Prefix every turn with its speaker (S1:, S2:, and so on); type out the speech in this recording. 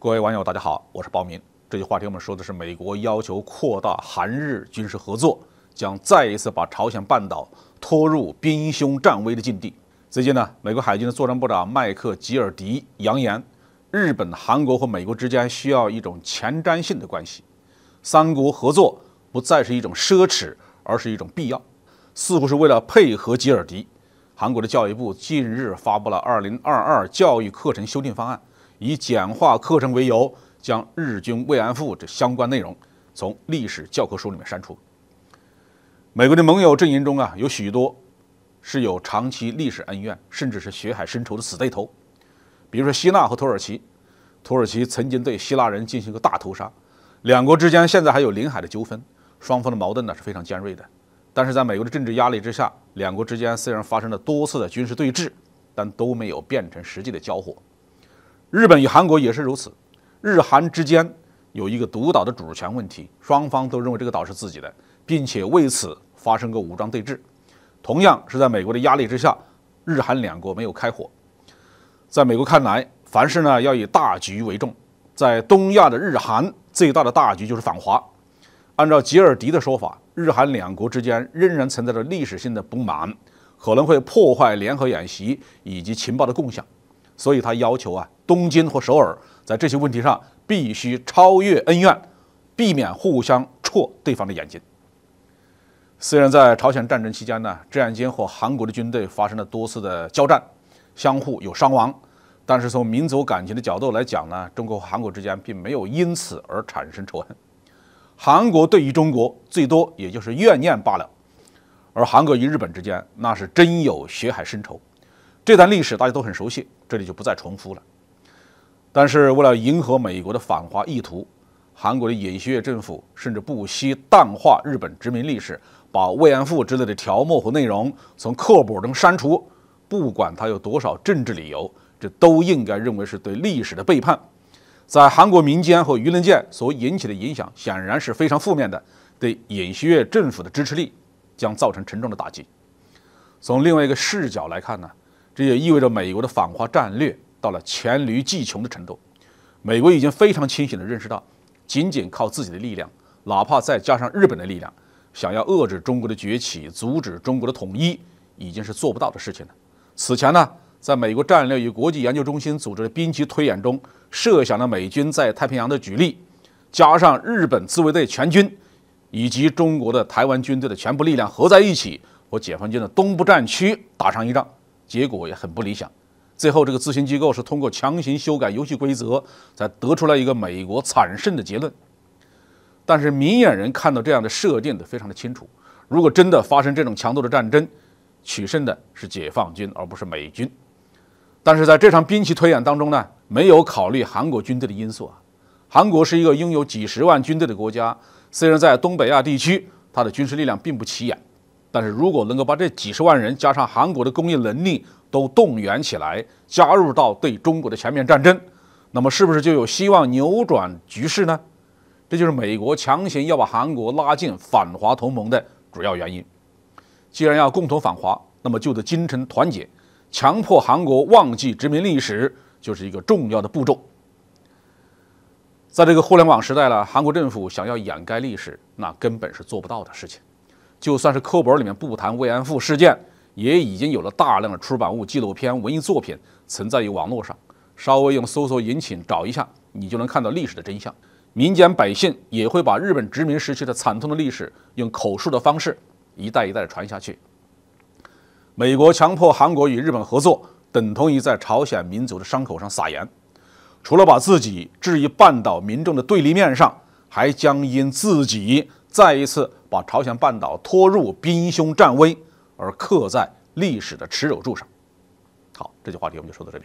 S1: 各位网友，大家好，我是包明。这期话题我们说的是美国要求扩大韩日军事合作，将再一次把朝鲜半岛拖入兵凶战危的境地。最近呢，美国海军的作战部长麦克吉尔迪扬言，日本、韩国和美国之间需要一种前瞻性的关系，三国合作不再是一种奢侈，而是一种必要。似乎是为了配合吉尔迪，韩国的教育部近日发布了2022教育课程修订方案。以简化课程为由，将日军慰安妇这相关内容从历史教科书里面删除。美国的盟友阵营中啊，有许多是有长期历史恩怨，甚至是血海深仇的死对头，比如说希腊和土耳其。土耳其曾经对希腊人进行过大屠杀，两国之间现在还有领海的纠纷，双方的矛盾呢是非常尖锐的。但是在美国的政治压力之下，两国之间虽然发生了多次的军事对峙，但都没有变成实际的交火。日本与韩国也是如此，日韩之间有一个独岛的主权问题，双方都认为这个岛是自己的，并且为此发生过武装对峙。同样是在美国的压力之下，日韩两国没有开火。在美国看来，凡事呢要以大局为重，在东亚的日韩最大的大局就是反华。按照吉尔迪的说法，日韩两国之间仍然存在着历史性的不满，可能会破坏联合演习以及情报的共享。所以他要求啊，东京和首尔在这些问题上必须超越恩怨，避免互相戳对方的眼睛。虽然在朝鲜战争期间呢，志愿军和韩国的军队发生了多次的交战，相互有伤亡，但是从民族感情的角度来讲呢，中国和韩国之间并没有因此而产生仇恨，韩国对于中国最多也就是怨念罢了。而韩国与日本之间那是真有血海深仇。这段历史大家都很熟悉，这里就不再重复了。但是为了迎合美国的反华意图，韩国的尹锡悦政府甚至不惜淡化日本殖民历史，把慰安妇之类的条目和内容从课本中删除。不管他有多少政治理由，这都应该认为是对历史的背叛。在韩国民间和舆论界所引起的影响显然是非常负面的，对尹锡悦政府的支持力将造成沉重的打击。从另外一个视角来看呢？这也意味着美国的反华战略到了黔驴技穷的程度。美国已经非常清醒地认识到，仅仅靠自己的力量，哪怕再加上日本的力量，想要遏制中国的崛起、阻止中国的统一，已经是做不到的事情了。此前呢，在美国战略与国际研究中心组织的兵棋推演中，设想了美军在太平洋的举例，加上日本自卫队全军，以及中国的台湾军队的全部力量合在一起，和解放军的东部战区打上一仗。结果也很不理想，最后这个咨询机构是通过强行修改游戏规则，才得出来一个美国惨胜的结论。但是明眼人看到这样的设定的非常的清楚，如果真的发生这种强度的战争，取胜的是解放军而不是美军。但是在这场兵棋推演当中呢，没有考虑韩国军队的因素啊。韩国是一个拥有几十万军队的国家，虽然在东北亚地区，它的军事力量并不起眼。但是如果能够把这几十万人加上韩国的工业能力都动员起来，加入到对中国的全面战争，那么是不是就有希望扭转局势呢？这就是美国强行要把韩国拉进反华同盟的主要原因。既然要共同反华，那么就得精诚团结，强迫韩国忘记殖民历史就是一个重要的步骤。在这个互联网时代了，韩国政府想要掩盖历史，那根本是做不到的事情。就算是课本里面不谈慰安妇事件，也已经有了大量的出版物、纪录片、文艺作品存在于网络上。稍微用搜索引擎找一下，你就能看到历史的真相。民间百姓也会把日本殖民时期的惨痛的历史用口述的方式一代一代的传下去。美国强迫韩国与日本合作，等同于在朝鲜民族的伤口上撒盐。除了把自己置于半岛民众的对立面上，还将因自己。再一次把朝鲜半岛拖入兵凶战危，而刻在历史的耻辱柱上。好，这句话题我们就说到这里。